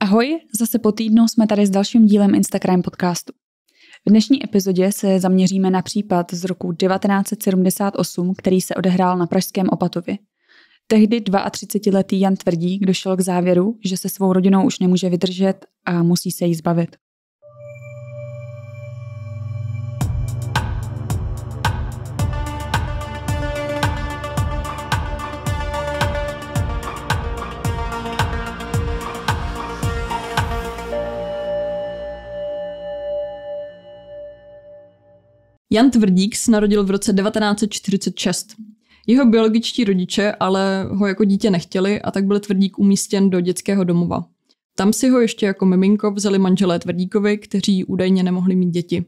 Ahoj, zase po týdnu jsme tady s dalším dílem Instagram podcastu. V dnešní epizodě se zaměříme na případ z roku 1978, který se odehrál na Pražském Opatově. Tehdy 32-letý Jan tvrdí, kdo šel k závěru, že se svou rodinou už nemůže vydržet a musí se jí zbavit. Jan Tvrdík se narodil v roce 1946. Jeho biologičtí rodiče ale ho jako dítě nechtěli a tak byl Tvrdík umístěn do dětského domova. Tam si ho ještě jako miminko vzali manželé Tvrdíkovi, kteří údajně nemohli mít děti.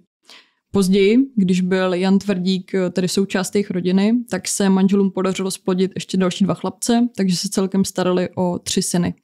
Později, když byl Jan Tvrdík tedy součást jejich rodiny, tak se manželům podařilo splodit ještě další dva chlapce, takže se celkem starali o tři syny.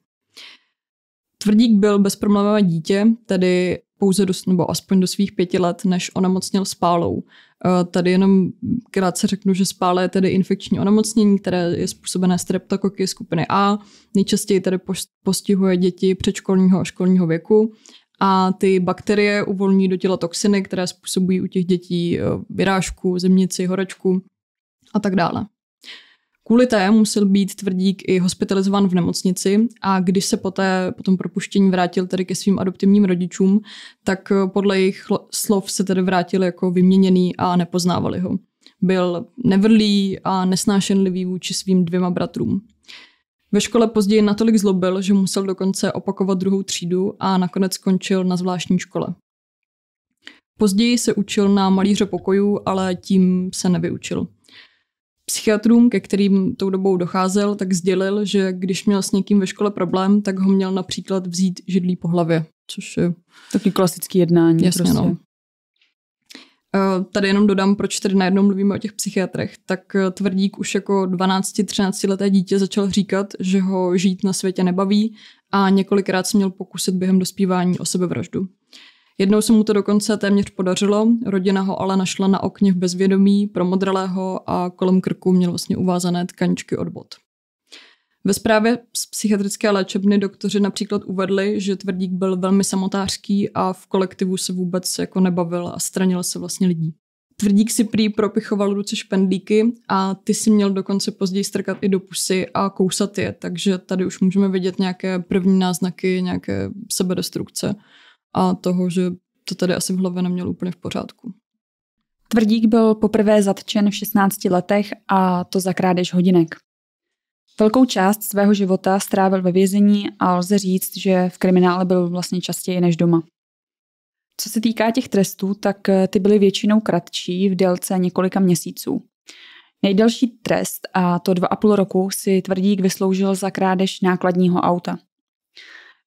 Tvrdík byl bezproblémové dítě, tedy pouze do, nebo aspoň do svých pěti let, než onemocněl spálou. Eh, tady jenom krátce řeknu, že spále je tedy infekční onemocnění, které je způsobené streptokoky skupiny A. Nejčastěji tedy postihuje děti předškolního a školního věku a ty bakterie uvolní do těla toxiny, které způsobují u těch dětí eh, vyrážku, zimnici, horečku a tak dále. Kvůli té musel být tvrdík i hospitalizovan v nemocnici a když se poté po tom propuštění vrátil tedy ke svým adoptivním rodičům, tak eh, podle jejich slov se tedy vrátil jako vyměněný a nepoznávali ho. Byl nevrlý a nesnášenlivý vůči svým dvěma bratrům. Ve škole později natolik zlobil, že musel dokonce opakovat druhou třídu a nakonec skončil na zvláštní škole. Později se učil na malíře pokojů, ale tím se nevyučil psychiatrům, ke kterým tou dobou docházel, tak sdělil, že když měl s někým ve škole problém, tak ho měl například vzít židlí po hlavě, což je... takový klasický jednání. Jasně, no. prostě. no. Tady jenom dodám, proč tedy najednou mluvíme o těch psychiatrech. Tak eh, tvrdík už jako 12-13 leté dítě začal říkat, že ho žít na světě nebaví a několikrát se měl pokusit během dospívání o sebevraždu. Jednou se mu to dokonce téměř podařilo, rodina ho ale našla na okně v bezvědomí, promodrelého a kolem krku měl vlastně uvázané tkaničky od bod. Ve zprávě z psychiatrické léčebny doktoři například uvedli, že tvrdík byl velmi samotářský a v kolektivu se vůbec jako nebavil a stranil se vlastně lidí. Tvrdík si prý propichoval ruce špendlíky a ty si měl dokonce později strkat i do pusy a kousat je, takže tady už můžeme vidět nějaké první náznaky nějaké sebedestrukce a toho, že to tady asi v hlavě neměl úplně v pořádku. Tvrdík byl poprvé zatčen v 16 letech a to za krádež hodinek. Velkou část svého života strávil ve vězení a lze říct, že v kriminále byl vlastně častěji než doma. Co se týká těch trestů, tak eh, ty byly většinou kratší v délce několika měsíců. Nejdelší trest, a to dva a půl roku, si tvrdík vysloužil za krádež nákladního auta.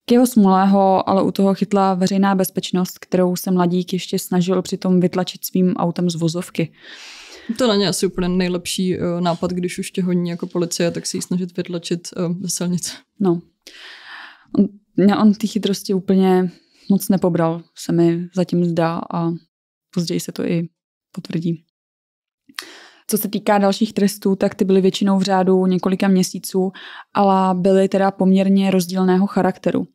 K jeho smulého ale u toho chytla veřejná bezpečnost, kterou se mladík ještě snažil přitom vytlačit svým autem z vozovky. To na ně asi úplně nejlepší uh, nápad, když už tě honí jako policie, tak si ji snažit vytlačit uh, ze silnice. No. On, on ty chytrosti úplně moc nepobral, se mi zatím zdá a později se to i potvrdí. Co se týká dalších trestů, tak ty byly většinou v řádu několika měsíců, ale byly teda poměrně rozdílného charakteru.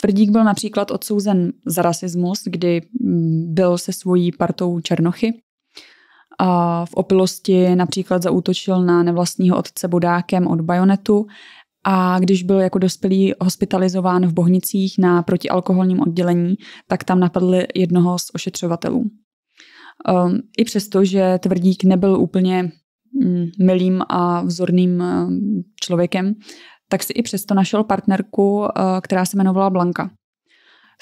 Tvrdík byl například odsouzen za rasismus, kdy mm, byl se svojí partou Černochy. A v opilosti například zaútočil na nevlastního otce bodákem od bajonetu a když byl jako dospělý hospitalizován v Bohnicích na protialkoholním oddělení, tak tam napadli jednoho z ošetřovatelů. Um, I přesto, že Tvrdík nebyl úplně mm, milým a vzorným ehm, člověkem, tak si i přesto našel partnerku, eh, která se jmenovala Blanka.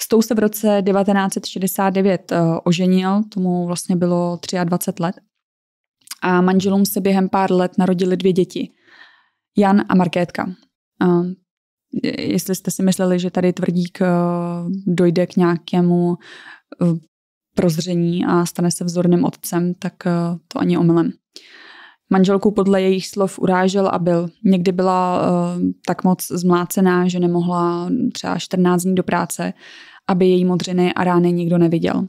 S tou se v roce 1969 eh, oženil, tomu vlastně bylo 23 let. A manželům se během pár let narodili dvě děti, Jan a Markétka. Ehm, jestli jste si mysleli, že tady tvrdík eh, dojde k nějakému prozření a stane se vzorným otcem, tak eh, to ani omylem. Manželku podle jejich slov urážel a byl. Někdy byla uh, tak moc zmlácená, že nemohla třeba 14 dní do práce, aby její modřiny a rány nikdo neviděl.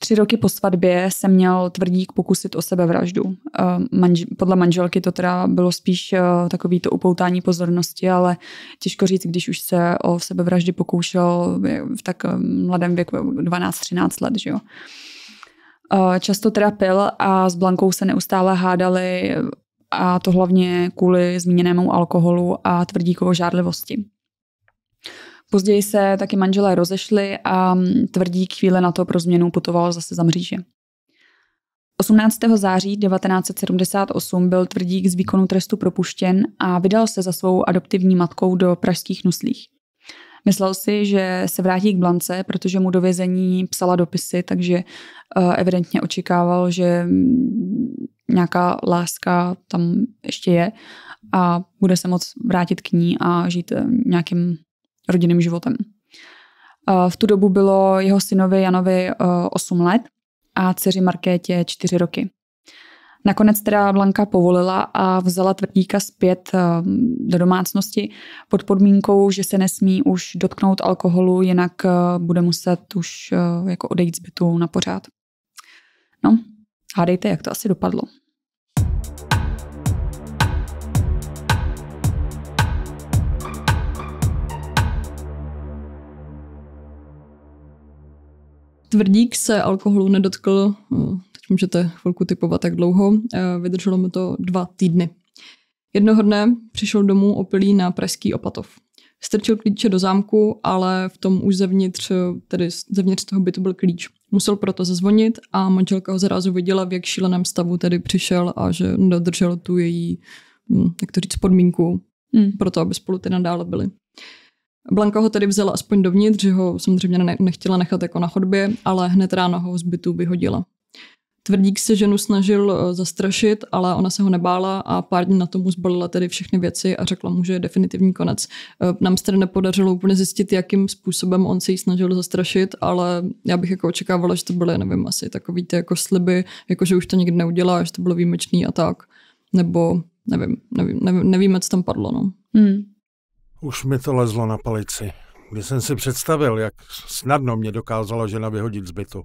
Tři roky po svatbě se měl tvrdík pokusit o sebevraždu. Eh, podle manželky to teda bylo spíš eh, takový to upoutání pozornosti, ale těžko říct, když už se o sebevraždy pokoušel v tak eh, mladém věku 12-13 let, že jo. Často teda pil a s Blankou se neustále hádali a to hlavně kvůli zmíněnému alkoholu a tvrdíkovo žádlivosti. Později se taky manželé rozešli a mm, tvrdí chvíle na to pro změnu putoval zase za mříže. 18. září 1978 byl tvrdík z výkonu trestu propuštěn a vydal se za svou adoptivní matkou do pražských nuslích. Myslel si, že se vrátí k Blance, protože mu do vězení psala dopisy, takže e, evidentně očekával, že mm, nějaká láska tam ještě je a bude se moc vrátit k ní a žít e, nějakým rodinným životem. Eh, v tu dobu bylo jeho synovi Janovi 8 eh, let a dceři Markétě 4 roky. Nakonec teda Blanka povolila a vzala tvrdíka zpět eh, do domácnosti pod podmínkou, že se nesmí už dotknout alkoholu, jinak bude muset už jako odejít z bytu na pořád. No, hádejte, jak to asi dopadlo. Tvrdík se alkoholu nedotkl, no, teď můžete chvilku typovat, tak dlouho, eh, vydrželo mi to dva týdny. Jednoho dne přišel domů opilý na pražský Opatov. Strčil klíče do zámku, ale v tom už zevnitř, tedy zevnitř toho bytu byl klíč. Musel proto zazvonit a manželka ho zrazu viděla, v jak šíleném stavu tedy přišel a že dodržel tu její, hm, jak to říct, podmínku mm. pro to, aby spolu ty nadále byli. Blanka ho tedy vzala aspoň dovnitř, že ho samozřejmě ne- nechtěla nechat jako na chodbě, ale hned ráno ho z bytu vyhodila. Tvrdík se ženu snažil eh, zastrašit, ale ona se ho nebála a pár dní na tomu zbalila tedy všechny věci a řekla mu, že je definitivní konec. Eh, Nám se tedy nepodařilo úplně zjistit, jakým způsobem on se jí snažil zastrašit, ale já bych jako očekávala, že to byly, nevím, asi takový ty jako sliby, jako že už to nikdy neudělá, že to bylo výjimečný a tak. Nebo nevím, nevím, nevím nevíme, co tam padlo. No. Hmm. Už mi to lezlo na palici. Když jsem si představil, jak snadno mě dokázala žena vyhodit z bytu.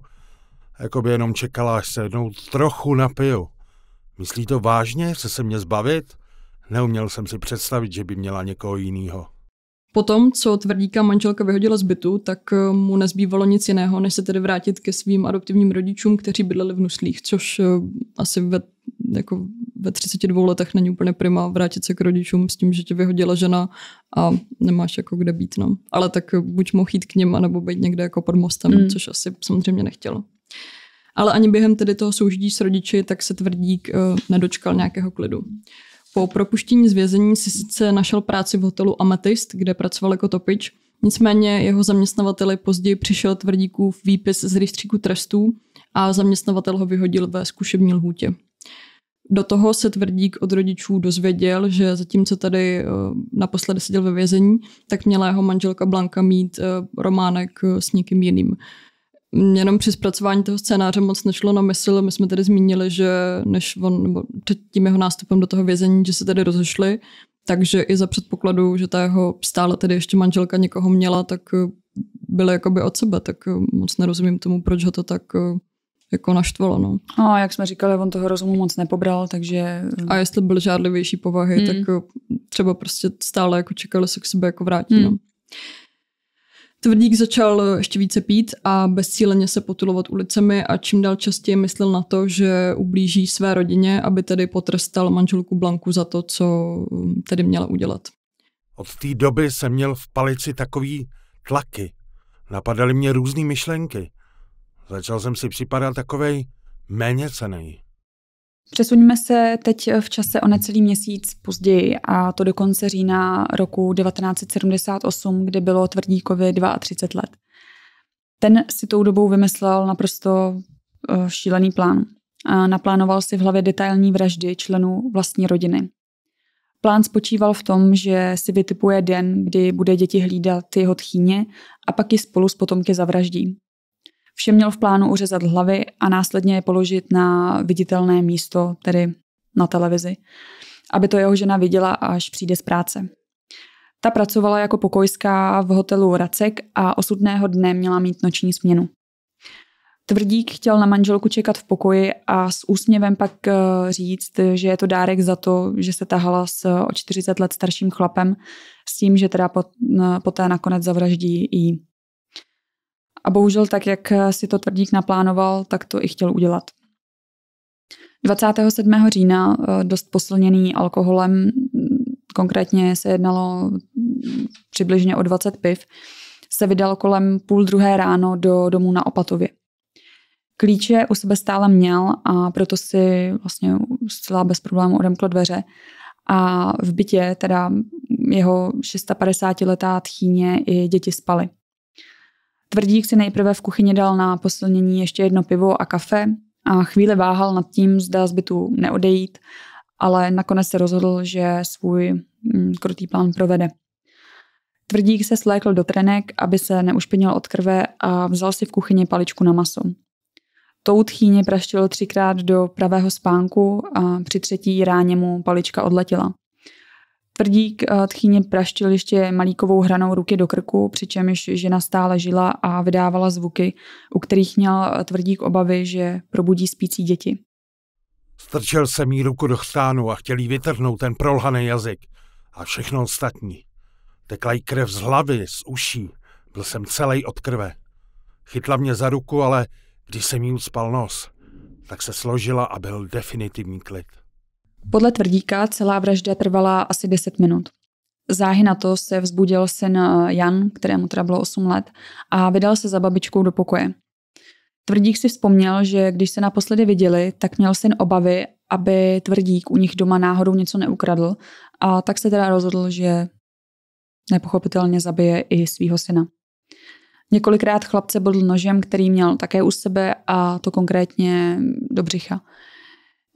Jakoby jenom čekala, až se jednou trochu napiju. Myslí to vážně? Chce se mě zbavit? Neuměl jsem si představit, že by měla někoho jiného. Potom, co tvrdíka manželka vyhodila z bytu, tak eh, mu nezbývalo nic jiného, než se tedy vrátit ke svým adoptivním rodičům, kteří bydleli v Nuslích, což eh, asi ve, jako ve 32 letech není úplně prima vrátit se k rodičům s tím, že tě vyhodila žena a nemáš jako kde být. No. Ale tak buď mohl jít k něm, nebo být někde jako pod mostem, mm. což asi samozřejmě nechtělo. Ale ani během tedy toho soužití s rodiči, tak se tvrdík uh, eh, nedočkal nějakého klidu. Po propuštění z vězení si sice našel práci v hotelu Amethyst, kde pracoval jako topič, nicméně jeho zaměstnavateli později přišel tvrdíkův výpis z rejstříku trestů a zaměstnavatel ho vyhodil ve zkušební lhůtě. Do toho se tvrdík od rodičů dozvěděl, že zatímco tady eh, naposledy seděl ve vězení, tak měla jeho manželka Blanka mít eh, románek eh, s někým jiným. Jenom při zpracování toho scénáře moc nešlo na mysl. My jsme tady zmínili, že než on, nebo před tím jeho nástupem do toho vězení, že se tady rozešli, takže i za předpokladu, že ta jeho stále tedy ještě manželka někoho měla, tak byly jakoby od sebe, tak moc nerozumím tomu, proč ho to tak jako naštvalo. No. A jak jsme říkali, on toho rozumu moc nepobral, takže... A jestli byl žádlivější povahy, mm. tak hmm. eh, třeba prostě stále jako čekali, se k sebe jako vrátit. Mm. No. Hmm. Tvrdík začal eh, ještě více pít a bezcíleně se potulovat ulicemi a čím dál častěji myslel na to, že ublíží své rodině, aby tedy potrestal manželku Blanku za to, co mm, tedy měla udělat. Od té doby jsem měl v palici takový tlaky. Napadaly mě různé myšlenky – Začal jsem si připadat takovej méně cený. Přesuňme se teď v čase o necelý měsíc později a to do konce října roku 1978, kdy bylo tvrdníkovi 32 let. Ten si tou dobou vymyslel naprosto eh, šílený plán. A naplánoval si v hlavě detailní vraždy členů vlastní rodiny. Plán spočíval v tom, že si vytipuje den, kdy bude děti hlídat jeho tchýně a pak ji spolu s potomky zavraždí. Vše měl v plánu uřezat hlavy a následně je položit na viditelné místo, tedy na televizi, aby to jeho žena viděla, až přijde z práce. Ta pracovala jako pokojská v hotelu Racek a osudného dne měla mít noční směnu. Tvrdík chtěl na manželku čekat v pokoji a s úsměvem pak eh, říct, že je to dárek za to, že se tahala s o 40 let starším chlapem, s tím, že teda eh, poté nakonec zavraždí i a bohužel tak, jak eh, si to tvrdík naplánoval, tak to i chtěl udělat. 27. října eh, dost posilněný alkoholem, konkrétně se jednalo přibližně o 20 piv, se vydal kolem půl druhé ráno do domu na Opatově. Klíče u sebe stále měl a proto si vlastně zcela bez problémů odemkl dveře a v bytě teda jeho 650-letá tchýně i děti spaly. Tvrdík si nejprve v kuchyni dal na posilnění ještě jedno pivo a kafe a chvíli váhal nad tím, zda z bytu neodejít, ale nakonec se rozhodl, že svůj mm, krutý plán provede. Tvrdík se slékl do trenek, aby se neušpinil od krve a vzal si v kuchyni paličku na maso. Tou tchýně praštilo třikrát do pravého spánku a při třetí ráně mu palička odletěla. Tvrdík eh, tchýně praštil ještě malíkovou hranou ruky do krku, přičemž žena stále žila a vydávala zvuky, u kterých měl eh, tvrdík obavy, že probudí spící děti. Strčil jsem jí ruku do chtánu a chtěl jí vytrhnout ten prolhaný jazyk a všechno ostatní. Tekla jí krev z hlavy, z uší, byl jsem celý od krve. Chytla mě za ruku, ale když jsem jí uspal nos, tak se složila a byl definitivní klid. Podle tvrdíka celá vražda trvala asi 10 minut. Záhy na to se vzbudil syn eh, Jan, kterému teda bylo 8 let, a vydal se za babičkou do pokoje. Tvrdík si vzpomněl, že když se naposledy viděli, tak měl syn obavy, aby tvrdík u nich doma náhodou něco neukradl a tak se teda rozhodl, že nepochopitelně zabije i svého syna. Několikrát chlapce bodl nožem, který měl také u sebe a to konkrétně do břicha.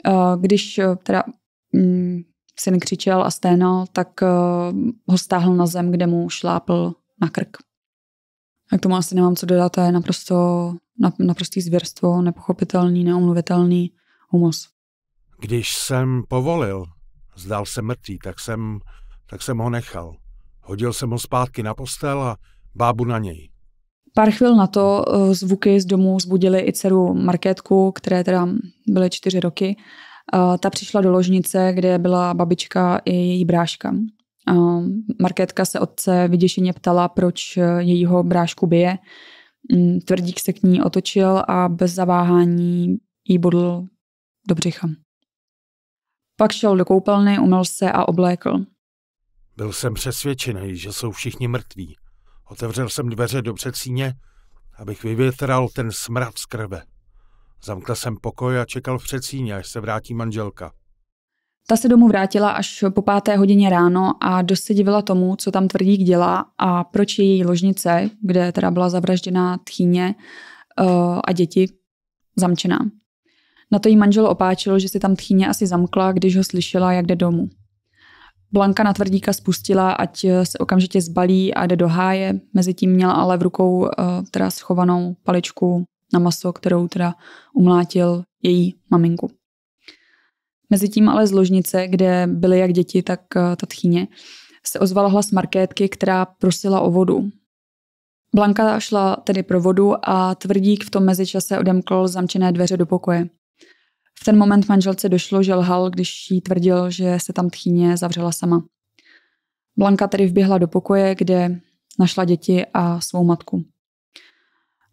Eh, když eh, teda Mm, syn křičel a sténal, tak eh, ho stáhl na zem, kde mu šlápl na krk. A k tomu asi nemám co dodat, to je naprosto naprostý zvěrstvo, nepochopitelný, neomluvitelný humus. Když jsem povolil, zdal se mrtvý, tak jsem, tak jsem ho nechal. Hodil jsem ho zpátky na postel a bábu na něj. Pár chvil na to eh, zvuky z domu zbudily i dceru Markétku, které teda byly čtyři roky ta přišla do ložnice, kde byla babička i její bráška. Markétka se otce vyděšeně ptala, proč jejího brášku bije. Mm, tvrdík se k ní otočil a bez zaváhání jí bodl do břicha. Pak šel do koupelny, umyl se a oblékl. Byl jsem přesvědčený, že jsou všichni mrtví. Otevřel jsem dveře do předsíně, abych vyvětral ten smrad z krve. Zamkl jsem pokoj a čekal v předsíně, až se vrátí manželka. Ta se domů vrátila až po páté hodině ráno a dost se divila tomu, co tam tvrdík dělá a proč je její ložnice, kde teda byla zavražděná tchýně eh, a děti, zamčená. Na to jí manžel opáčil, že si tam tchýně asi zamkla, když ho slyšela, jak jde domů. Blanka na tvrdíka spustila, ať eh, se okamžitě zbalí a jde do háje. Mezitím měla ale v rukou eh, teda schovanou paličku na maso, kterou teda umlátil její maminku. Mezitím ale z ložnice, kde byly jak děti, tak eh, tatchyně, se ozvala hlas Markétky, která prosila o vodu. Blanka šla tedy pro vodu a tvrdík v tom mezičase odemkl zamčené dveře do pokoje. V ten moment manželce došlo, že lhal, když jí tvrdil, že se tam tchyně zavřela sama. Blanka tedy vběhla do pokoje, kde našla děti a svou matku.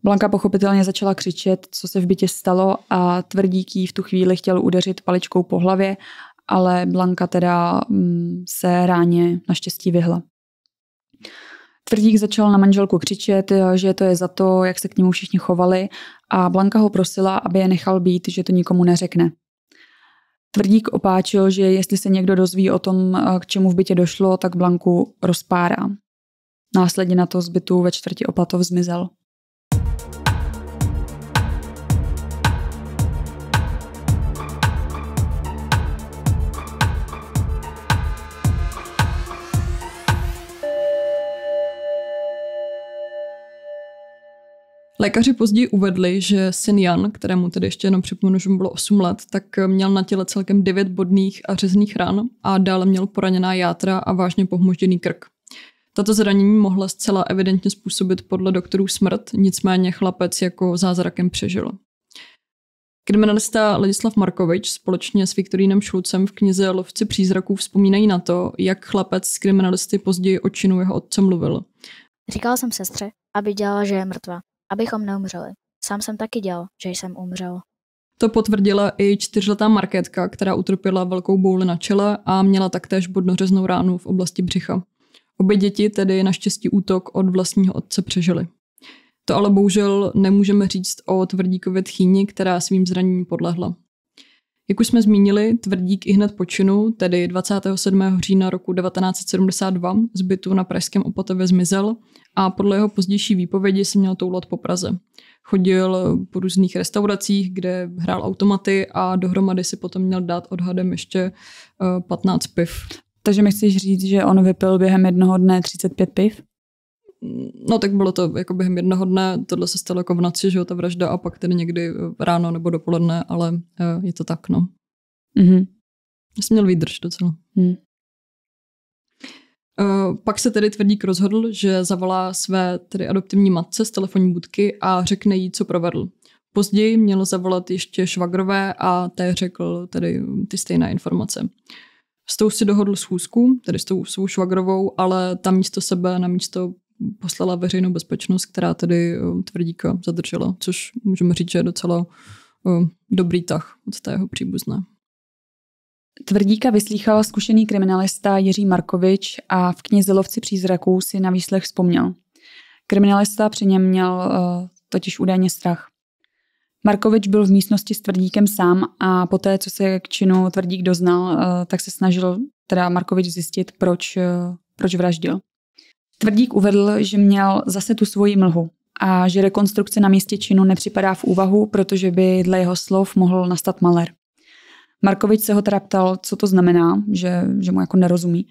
Blanka pochopitelně začala křičet, co se v bytě stalo a tvrdík jí v tu chvíli chtěl udeřit paličkou po hlavě, ale Blanka teda mm, se ráně naštěstí vyhla. Tvrdík začal na manželku křičet, že to je za to, jak se k němu všichni chovali a Blanka ho prosila, aby je nechal být, že to nikomu neřekne. Tvrdík opáčil, že jestli se někdo dozví o tom, k čemu v bytě došlo, tak Blanku rozpárá. Následně na to zbytu ve čtvrti opatov zmizel. Lékaři později uvedli, že syn Jan, kterému tedy ještě jenom připomenu, že mu bylo 8 let, tak měl na těle celkem 9 bodných a řezných ran a dále měl poraněná játra a vážně pohmožděný krk. Tato zranění mohla zcela evidentně způsobit podle doktorů smrt, nicméně chlapec jako zázrakem přežil. Kriminalista Ladislav Markovič společně s Viktorínem Šulcem v knize Lovci přízraků vzpomínají na to, jak chlapec z kriminalisty později o činu jeho otce mluvil. Říkala jsem sestře, aby dělala, že je mrtvá abychom neumřeli. Sám jsem taky dělal, že jsem umřel. To potvrdila i čtyřletá marketka, která utrpěla velkou bouli na čele a měla taktéž bodnořeznou ránu v oblasti břicha. Obě děti tedy naštěstí útok od vlastního otce přežily. To ale bohužel nemůžeme říct o tvrdíkově tchýni, která svým zraněním podlehla. Jak už jsme zmínili, tvrdík i hned po činu, tedy 27. října roku 1972, z bytu na Pražském Opatově zmizel a podle jeho pozdější výpovědi si měl toulat po Praze. Chodil eh, po různých restauracích, kde hrál automaty a dohromady si potom měl dát odhadem ještě 15 eh, piv. Takže mi chceš říct, že on vypil během jednoho dne 35 piv? Mm, no tak bylo to jako během jednoho dne, tohle se stalo jako v noci, že jo, ta vražda a pak tedy někdy eh, ráno nebo dopoledne, ale je to tak, no. Mhm. Jsi měl výdrž docela. Mm. Eh, pak se tedy tvrdík rozhodl, že zavolá své tedy adoptivní matce z telefonní budky a řekne jí, co provedl. Později měl zavolat ještě švagrové a té řekl tedy ty stejné informace. S tou si dohodl schůzku, tedy s tou svou švagrovou, ale tam místo sebe na místo poslala veřejnou bezpečnost, která tedy eh, tvrdíka zadržela, což můžeme říct, že je docela eh, dobrý tah od tého příbuzné. Tvrdíka vyslýchal zkušený kriminalista Jiří Markovič a v knize Lovci přízraků si na výslech vzpomněl. Kriminalista při něm měl uh, totiž údajně strach. Markovič byl v místnosti s tvrdíkem sám a poté, co se k činu tvrdík doznal, eh, tak se snažil teda Markovič zjistit, proč, eh, proč vraždil. Tvrdík uvedl, že měl zase tu svoji mlhu a že rekonstrukce na místě činu nepřipadá v úvahu, protože by dle jeho slov mohl nastat maler. Markovič se ho teda ptal, co to znamená, že, že mu jako nerozumí.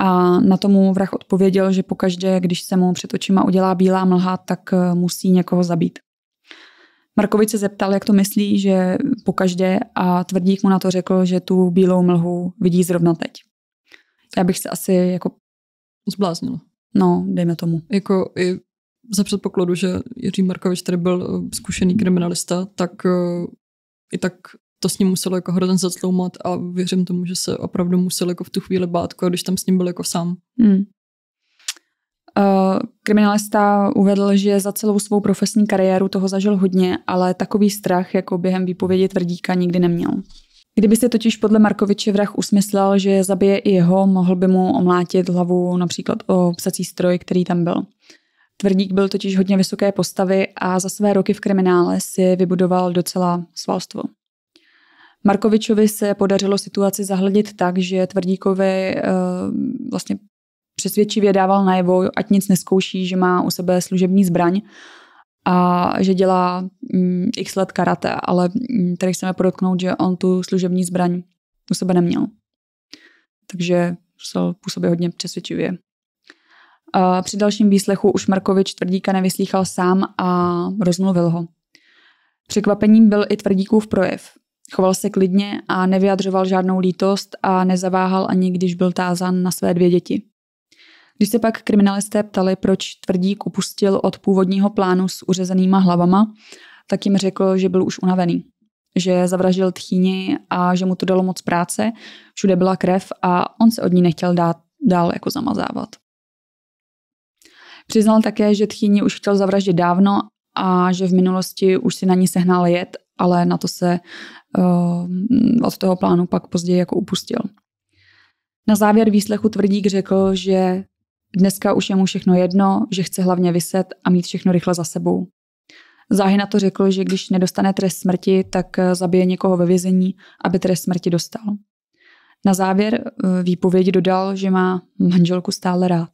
A na tomu vrah odpověděl, že pokaždé, když se mu před očima udělá bílá mlha, tak eh, musí někoho zabít. Markovič se zeptal, jak to myslí, že pokaždé a tvrdík mu na to řekl, že tu bílou mlhu vidí zrovna teď. Já bych se asi jako... Zbláznil. No, dejme tomu. Jako i za předpokladu, že Jiří Markovič tady byl eh, zkušený kriminalista, tak eh, i tak to s ním muselo jako hrozně zatloumat a věřím tomu, že se opravdu musel jako v tu chvíli bát, jako když tam s ním byl jako sám. Hmm. Uh, kriminalista uvedl, že za celou svou profesní kariéru toho zažil hodně, ale takový strach jako během výpovědi tvrdíka nikdy neměl. Kdyby se totiž podle Markoviče vrah usmyslel, že zabije i jeho, mohl by mu omlátit hlavu například o psací stroj, který tam byl. Tvrdík byl totiž hodně vysoké postavy a za své roky v kriminále si vybudoval docela svalstvo. Markovičovi se podařilo situaci zahledit tak, že Tvrdíkovi eh, vlastně přesvědčivě dával najevo, ať nic neskouší, že má u sebe služební zbraň a že dělá mm, x let karate, ale mm, tady chceme podotknout, že on tu služební zbraň u sebe neměl. Takže musel působit hodně přesvědčivě. A při dalším výslechu už Markovič tvrdíka nevyslýchal sám a rozmluvil ho. Překvapením byl i tvrdíkův projev. Choval se klidně a nevyjadřoval žádnou lítost a nezaváhal ani když byl tázan na své dvě děti. Když se pak kriminalisté ptali, proč tvrdík upustil od původního plánu s uřezenýma hlavama, tak jim řekl, že byl už unavený. Že zavraždil tchýni a že mu to dalo moc práce, všude byla krev a on se od ní nechtěl dát dál jako zamazávat. Přiznal také, že tchýni už chtěl zavraždit dávno a že v minulosti už si na ní sehnal jet, ale na to se Ehm, od toho plánu pak později jako upustil. Na závěr výslechu tvrdík řekl, že dneska už je mu všechno jedno, že chce hlavně vyset a mít všechno rychle za sebou. Záhy na to řekl, že když nedostane trest smrti, tak eh, zabije někoho ve vězení, aby trest smrti dostal. Na závěr eh, výpovědi dodal, že má manželku stále rád.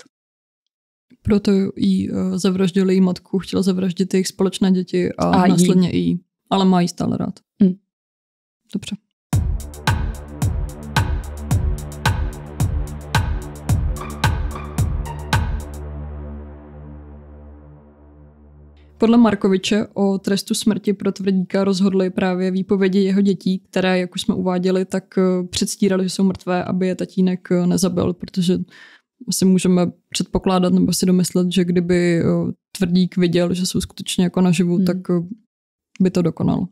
Proto jí eh, zavraždili její matku, chtěl zavraždit jejich společné děti a, a následně jí. jí. Ale má jí stále rád. Mm. Dobře. Podle Markoviče o trestu smrti pro tvrdíka rozhodly právě výpovědi jeho dětí, které, jak už jsme uváděli, tak eh, předstírali, že jsou mrtvé, aby je tatínek eh, nezabil, protože si můžeme předpokládat nebo si domyslet, že kdyby eh, tvrdík viděl, že jsou skutečně jako naživu, hmm. tak by to dokonalo.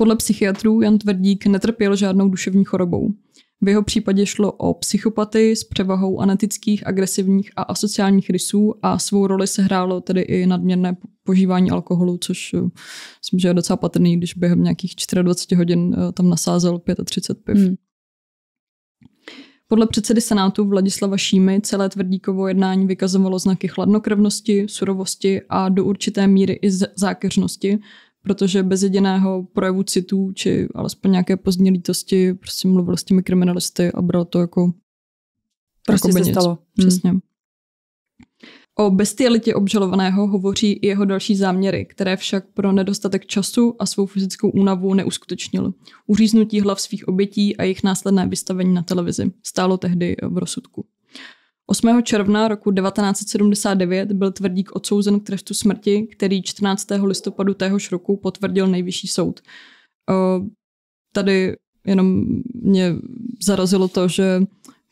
Podle psychiatrů Jan Tvrdík netrpěl žádnou duševní chorobou. V jeho případě šlo o psychopaty s převahou anetických, agresivních a asociálních rysů a svou roli se hrálo tedy i nadměrné požívání alkoholu, což eh, myslím, že je docela patrný, když během nějakých 24 hodin eh, tam nasázel 35 piv. Hmm. Podle předsedy Senátu Vladislava Šímy celé tvrdíkovo jednání vykazovalo znaky chladnokrevnosti, surovosti a do určité míry i zákeřnosti, protože bez jediného projevu citů či alespoň nějaké pozdní lítosti prostě mluvil s těmi kriminalisty a bral to jako, jako prostě jako se nic. stalo. Hmm. Přesně. Hmm. O bestialitě obžalovaného hovoří i jeho další záměry, které však pro nedostatek času a svou fyzickou únavu neuskutečnil. Uříznutí hlav svých obětí a jejich následné vystavení na televizi stálo tehdy v rozsudku. 8. června roku 1979 byl tvrdík odsouzen k trestu smrti, který 14. listopadu téhož roku potvrdil nejvyšší soud. Tady jenom mě zarazilo to, že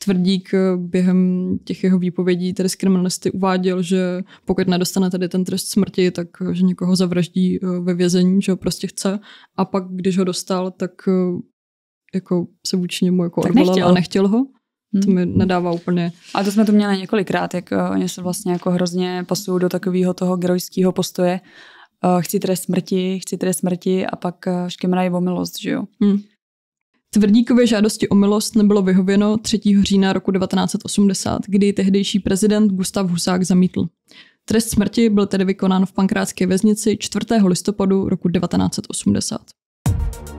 tvrdík během těch jeho výpovědí, tedy z kriminalisty, uváděl, že pokud nedostane tady ten trest smrti, tak že někoho zavraždí e, ve vězení, že ho prostě chce. A pak, když ho dostal, tak e, jako se vůči němu jako tak odvolal nechtěl. a nechtěl ho. To hmm. mi nedává úplně. A to jsme to měli několikrát, jak eh, oni se vlastně jako hrozně pasují do takového toho grojského postoje. Eh, chci trest smrti, chci trest smrti a pak eh, škemrají o milost, že jo? Hmm. Tvrdíkové žádosti o milost nebylo vyhověno 3. října roku 1980, kdy tehdejší prezident Gustav Husák zamítl. Trest smrti byl tedy vykonán v pankrátské věznici 4. listopadu roku 1980.